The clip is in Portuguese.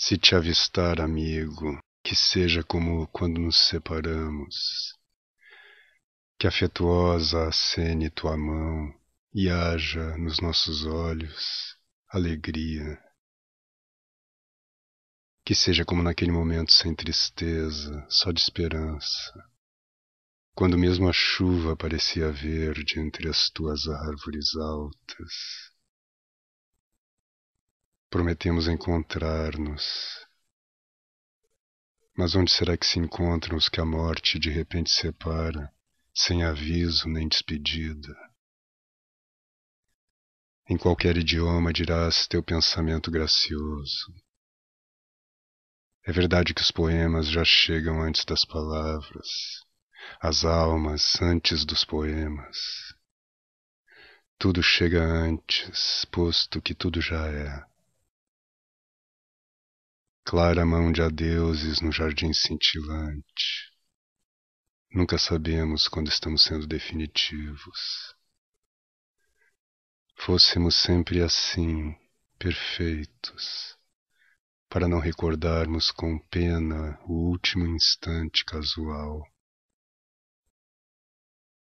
Se te avistar, amigo, que seja como quando nos separamos. Que afetuosa acene tua mão e haja nos nossos olhos alegria. Que seja como naquele momento sem tristeza, só de esperança, quando mesmo a chuva parecia verde entre as tuas árvores altas prometemos encontrar-nos. Mas onde será que se encontram os que a morte de repente separa, sem aviso nem despedida? Em qualquer idioma dirás teu pensamento gracioso. É verdade que os poemas já chegam antes das palavras, as almas antes dos poemas. Tudo chega antes, posto que tudo já é clara mão de adeuses no jardim cintilante. Nunca sabemos quando estamos sendo definitivos. Fôssemos sempre assim, perfeitos, para não recordarmos com pena o último instante casual